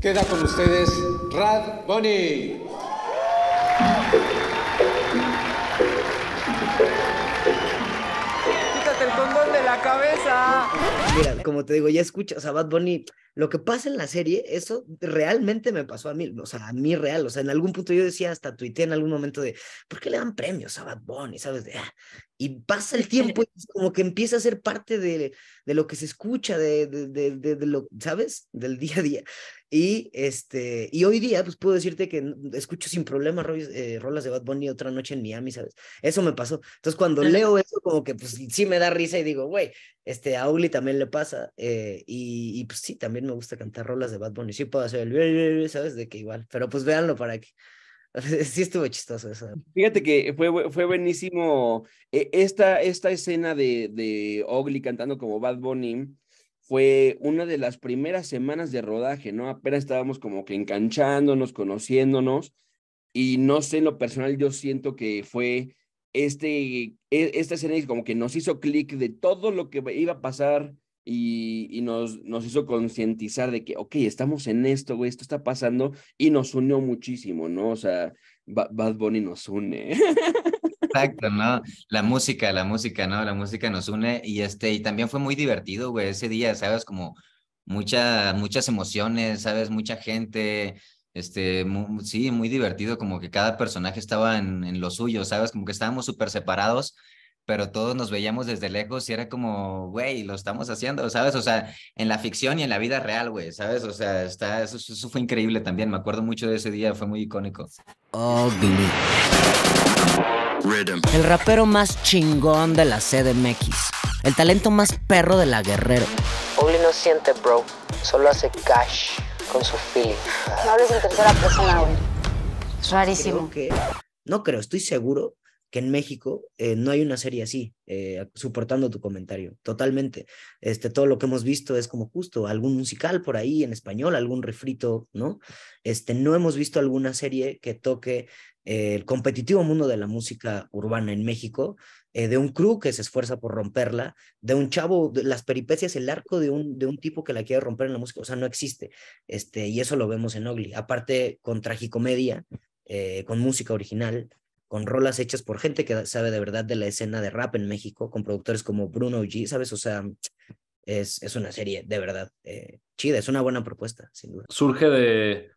Queda con ustedes Rad Bunny. Quítate el condón de la cabeza. Mira, como te digo, ya escuchas o sea, Bad Bunny. Lo que pasa en la serie, eso realmente me pasó a mí, o sea, a mí real. O sea, en algún punto yo decía, hasta tuiteé en algún momento de, ¿por qué le dan premios a Bad Bunny? ¿Sabes? Ah, y pasa el tiempo y como que empieza a ser parte de, lo que se escucha, de lo, ¿sabes? Del día a día. Y, este, y hoy día, pues puedo decirte que escucho sin problema eh, rolas de Bad Bunny otra noche en Miami, ¿sabes? Eso me pasó. Entonces, cuando leo eso, como que pues sí me da risa y digo, güey, este, a también le pasa. Eh, y, y, pues sí, también me gusta cantar rolas de Bad Bunny. Sí puedo hacer el, ¿sabes? De que igual. Pero pues véanlo para que. Sí estuvo chistoso eso. Fíjate que fue, fue buenísimo eh, esta, esta escena de, de Ogli cantando como Bad Bunny fue una de las primeras semanas de rodaje, ¿no? Apenas estábamos como que enganchándonos, conociéndonos, y no sé, lo personal yo siento que fue este, e, esta escena como que nos hizo clic de todo lo que iba a pasar y, nos, nos hizo concientizar de que, ok, estamos en esto, güey, esto está pasando, y nos unió muchísimo, ¿no? O sea, Bad Bunny nos une. Exacto, ¿no? La música, la música, ¿no? La música nos une y este, y también fue muy divertido, güey, ese día, ¿sabes? Como mucha, muchas emociones, ¿sabes? Mucha gente, este, sí, muy divertido, como que cada personaje estaba en, lo suyo, ¿sabes? Como que estábamos súper separados, pero todos nos veíamos desde lejos y era como, güey, lo estamos haciendo, ¿sabes? O sea, en la ficción y en la vida real, güey, ¿sabes? O sea, está, eso, fue increíble también, me acuerdo mucho de ese día, fue muy icónico. Oh, el rapero más chingón de la CDMX. El talento más perro de la guerrero. Oli no siente, bro. Solo hace cash con su feeling. No hables en tercera persona, güey. Es rarísimo. Creo no creo, estoy seguro que en México eh, no hay una serie así, eh, soportando tu comentario, totalmente. Este, todo lo que hemos visto es como justo, algún musical por ahí en español, algún refrito, ¿no? Este, no hemos visto alguna serie que toque el competitivo mundo de la música urbana en México, eh, de un crew que se esfuerza por romperla, de un chavo, las peripecias, el arco de un, de un tipo que la quiere romper en la música, o sea, no existe. Este, y eso lo vemos en Ogli. Aparte, con tragicomedia, eh, con música original, con rolas hechas por gente que sabe de verdad de la escena de rap en México, con productores como Bruno G, ¿sabes? O sea, es, es una serie de verdad eh, chida, es una buena propuesta, sin duda. Surge de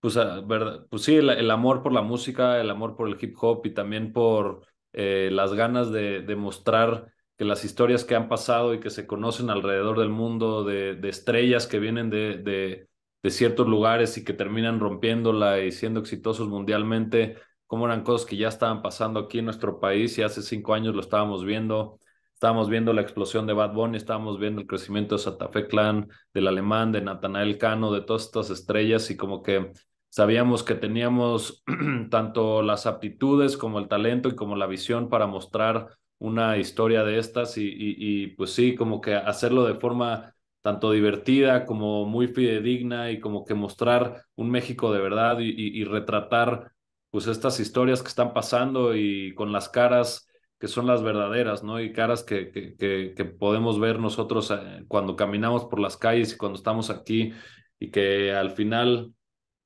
pues, ah, verdad, pues sí, el, amor por la música, el amor por el hip hop y también por eh, las ganas de, de, mostrar que las historias que han pasado y que se conocen alrededor del mundo, de, estrellas que vienen de, de, de ciertos lugares y que terminan rompiéndola y siendo exitosos mundialmente, como eran cosas que ya estaban pasando aquí en nuestro país y hace cinco años lo estábamos viendo. Estábamos viendo la explosión de Bad Bunny, estábamos viendo el crecimiento de Santa Fe Clan, del alemán, de Natanael Cano, de todas estas estrellas y como que Sabíamos que teníamos tanto las aptitudes como el talento y como la visión para mostrar una historia de estas y, y, pues sí, como que hacerlo de forma tanto divertida como muy fidedigna y como que mostrar un México de verdad y, retratar pues estas historias que están pasando y con las caras que son las verdaderas, ¿no? Y caras que, que, que podemos ver nosotros eh, cuando caminamos por las calles y cuando estamos aquí y que al final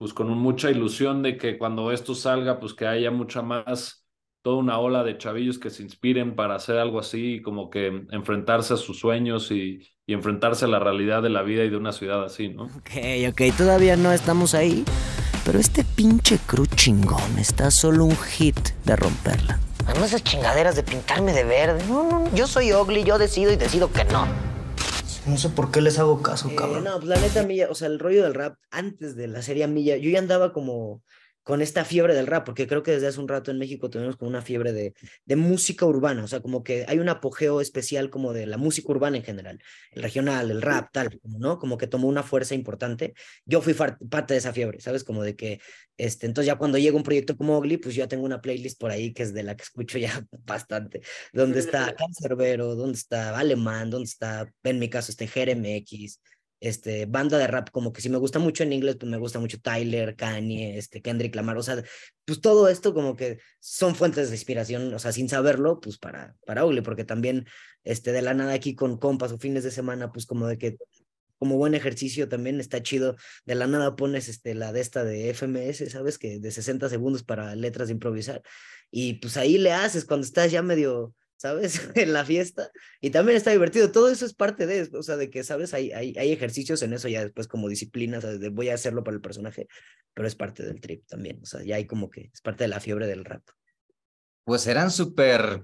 pues con mucha ilusión de que cuando esto salga, pues que haya mucha más, toda una ola de chavillos que se inspiren para hacer algo así, como que enfrentarse a sus sueños y, enfrentarse a la realidad de la vida y de una ciudad así, ¿no? Ok, ok, todavía no estamos ahí, pero este pinche cru chingón está solo un hit de romperla. No esas chingaderas de pintarme de verde. No, no, yo soy ugly, yo decido y decido que no. No sé por qué les hago caso, eh, cabrón. No, pues la neta, Milla, o sea, el rollo del rap antes de la serie Milla, yo ya andaba como con esta fiebre del rap, porque creo que desde hace un rato en México tenemos como una fiebre de, música urbana, o sea, como que hay un apogeo especial como de la música urbana en general, el regional, el rap, tal, ¿no? Como que tomó una fuerza importante. Yo fui parte de esa fiebre, ¿sabes? Como de que, este, entonces ya cuando llega un proyecto como Ogli, pues yo ya tengo una playlist por ahí que es de la que escucho ya bastante, donde está Cancerbero, donde está Alemán, donde está, en mi caso, este Jerem X, este, banda de rap como que si me gusta mucho en inglés, pues me gusta mucho Tyler, Kanye, este, Kendrick Lamar, o sea, pues todo esto como que son fuentes de inspiración, o sea, sin saberlo, pues para, para porque también este, de la nada aquí con compas o fines de semana, pues como de que como buen ejercicio también está chido. De la nada pones este, la de esta de FMS, ¿sabes? Que de 60 segundos para letras de improvisar. Y pues ahí le haces cuando estás ya medio, ¿sabes? en la fiesta. Y también está divertido. Todo eso es parte de, o sea, de que, ¿sabes? Hay, hay, ejercicios en eso ya después como disciplinas voy a hacerlo para el personaje, pero es parte del trip también. O sea, ya hay como que es parte de la fiebre del rap. Pues eran súper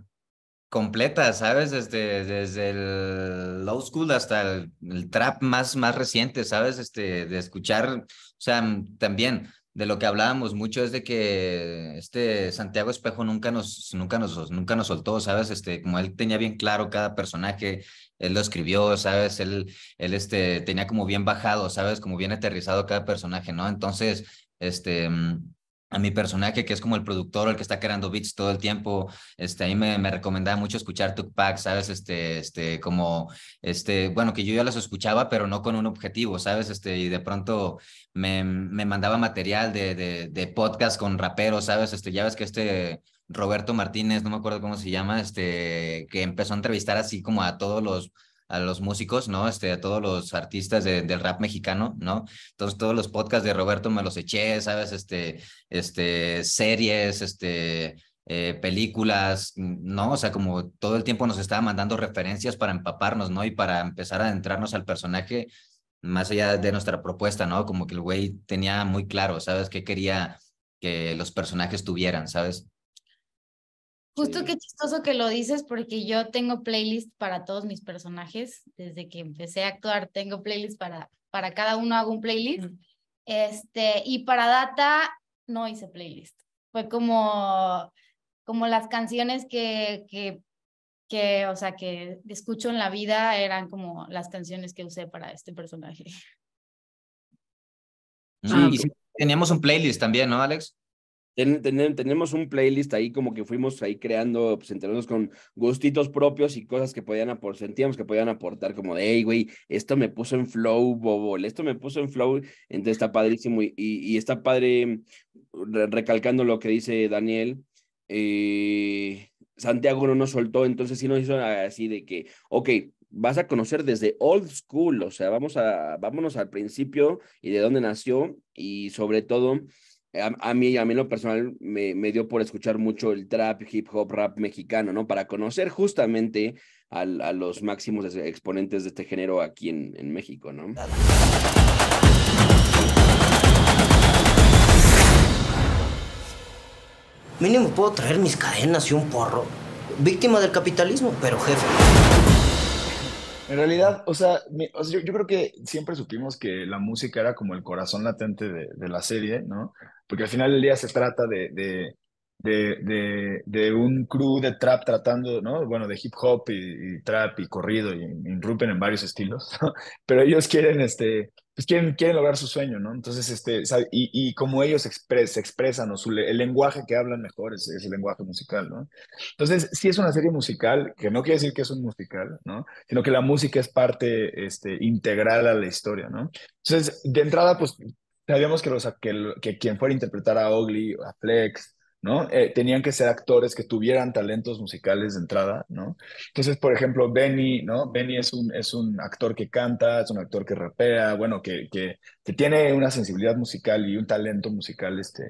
completas, ¿sabes? Desde, desde el low school hasta el, trap más, más reciente, ¿sabes? Este, de escuchar, o sea, también de lo que hablábamos mucho es de que este Santiago Espejo nunca nos, nunca nos, nunca nos soltó, ¿sabes? Este, como él tenía bien claro cada personaje, él lo escribió, ¿sabes? Él, él este, tenía como bien bajado, ¿sabes? Como bien aterrizado cada personaje, ¿no? Entonces, este, mm, a mi personaje, que es como el productor, el que está creando beats todo el tiempo, este, a mí me, recomendaba mucho escuchar Tupac, ¿sabes? Este, este, como, este, bueno, que yo ya los escuchaba, pero no con un objetivo, ¿sabes? Este, y de pronto me, me mandaba material de, de, de podcast con raperos, ¿sabes? Este, ya ves que este... Roberto Martínez, no me acuerdo cómo se llama, este, que empezó a entrevistar así como a todos los a los músicos, ¿no? Este, a todos los artistas del rap mexicano, ¿no? Entonces, todos los podcasts de Roberto me los eché, ¿sabes? Este, este, series, este, eh, películas, ¿no? O sea, como todo el tiempo nos estaba mandando referencias para empaparnos, ¿no? Y para empezar a adentrarnos al personaje más allá de nuestra propuesta, ¿no? Como que el güey tenía muy claro, ¿sabes? ¿Qué quería que los personajes tuvieran, ¿sabes? Justo qué chistoso que lo dices porque yo tengo playlist para todos mis personajes. Desde que empecé a actuar tengo playlist para, para cada uno, hago un playlist. Este, y para Data no hice playlist. Fue como, como las canciones que, que, que, o sea, que escucho en la vida eran como las canciones que usé para este personaje. Ah, sí, teníamos un playlist también, ¿no, Alex? tenemos un playlist ahí como que fuimos ahí creando, pues nosotros con gustitos propios y cosas que podían aportar, sentíamos que podían aportar, como de, hey, güey, esto me puso en flow, bobo esto me puso en flow, entonces está padrísimo y, y, está padre, recalcando lo que dice Daniel, eh, Santiago no nos soltó, entonces sí nos hizo así de que, ok, vas a conocer desde old school, o sea, vamos a, vámonos al principio y de dónde nació y sobre todo a, mí, a mí lo personal me, dio por escuchar mucho el trap, hip hop, rap mexicano, ¿no? Para conocer justamente a, los máximos exponentes de este género aquí en, en México, ¿no? Mínimo puedo traer mis cadenas y un porro. Víctima del capitalismo, pero jefe. En realidad, o sea, yo, creo que siempre supimos que la música era como el corazón latente de, la serie, ¿no? Porque al final del día se trata de, de un crew de trap tratando, ¿no? Bueno, de hip hop y, trap y corrido y, y en varios estilos, pero ellos quieren este, pues, quieren, lograr su sueño, ¿no? Entonces, este, y, como ellos se expresan o su, el lenguaje que hablan mejor es, el lenguaje musical, ¿no? Entonces, sí es una serie musical, que no quiere decir que es un musical, ¿no? Sino que la música es parte este, integral a la historia, ¿no? Entonces, de entrada, pues sabíamos que, los, que, que quien fuera a interpretar a Ogly, a Flex, ¿no? Eh, tenían que ser actores que tuvieran talentos musicales de entrada, ¿no? Entonces, por ejemplo, Benny, ¿no? Benny es un, es un actor que canta, es un actor que rapea, bueno, que, que, tiene una sensibilidad musical y un talento musical, este,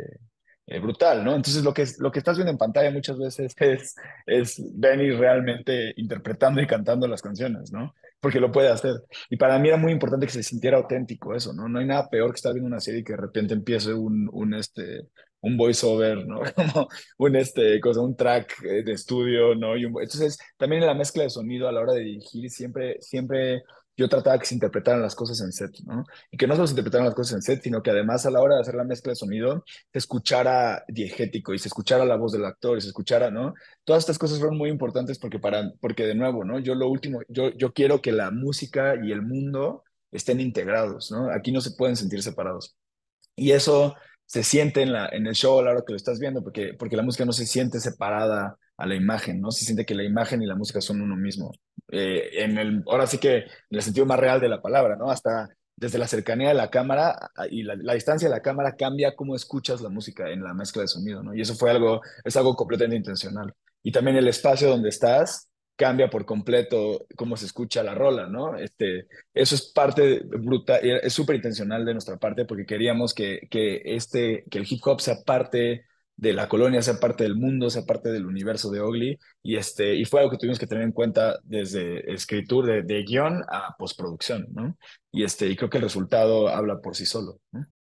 eh, brutal, ¿no? Entonces, lo que, lo que estás viendo en pantalla muchas veces es, es Benny realmente interpretando y cantando las canciones, ¿no? Porque lo puede hacer. Y para mí era muy importante que se sintiera auténtico eso, ¿no? No hay nada peor que estar viendo una serie y que de repente empiece un, un, este, un voiceover, ¿no? Como un, este, cosa, un track eh, de estudio, ¿no? Y entonces, también en la mezcla de sonido a la hora de dirigir, siempre, siempre yo trataba que se interpretaran las cosas en set, ¿no? Y que no solo se interpretaran las cosas en set, sino que además a la hora de hacer la mezcla de sonido, se escuchara diegético y se escuchara la voz del actor y se escuchara, ¿no? Todas estas cosas fueron muy importantes porque, para, porque de nuevo, ¿no? Yo lo último, yo, yo quiero que la música y el mundo estén integrados, ¿no? Aquí no se pueden sentir separados. Y eso se siente en, la, en el show a la hora que lo estás viendo, porque, porque la música no se siente separada a la imagen, ¿no? Se siente que la imagen y la música son uno mismo. Eh, en el, ahora sí que en el sentido más real de la palabra, ¿no? Hasta desde la cercanía de la cámara ah, y la, la, distancia de la cámara cambia cómo escuchas la música en la mezcla de sonido, ¿no? Y eso fue algo, es algo completamente intencional. Y también el espacio donde estás cambia por completo cómo se escucha la rola, ¿no? Este, eso es parte brutal, eh, es súper intencional de nuestra parte porque queríamos que, que, este, que el hip hop sea parte de la colonia, sea parte del mundo, sea parte del universo de Ogly, y, este, y fue algo que tuvimos que tener en cuenta desde escritura de, de guión a postproducción, ¿no? Y, este, y creo que el resultado habla por sí solo. ¿no?